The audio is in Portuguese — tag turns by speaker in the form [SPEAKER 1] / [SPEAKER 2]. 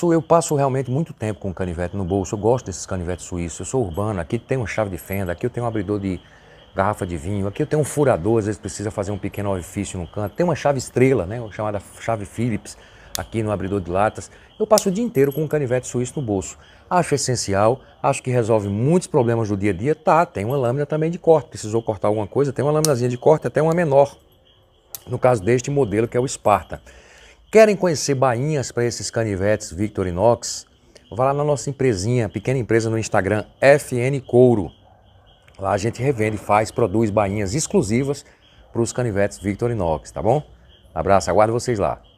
[SPEAKER 1] passo, eu passo realmente muito tempo com canivete no bolso. Eu gosto desses canivetes suíços. Eu sou urbano, aqui tem uma chave de fenda, aqui eu tenho um abridor de garrafa de vinho, aqui eu tenho um furador, às vezes precisa fazer um pequeno orifício no canto. Tem uma chave estrela, né, chamada chave Phillips, aqui no abridor de latas. Eu passo o dia inteiro com um canivete suíço no bolso. Acho essencial, acho que resolve muitos problemas do dia a dia. Tá, tem uma lâmina também de corte. Precisou cortar alguma coisa, tem uma laminazinha de corte, até uma menor. No caso deste modelo que é o Sparta. Querem conhecer bainhas para esses canivetes Victorinox? Vá lá na nossa empresinha, pequena empresa no Instagram, FN Couro. Lá a gente revende, faz, produz bainhas exclusivas para os canivetes Victorinox, tá bom? Abraço, aguardo vocês lá.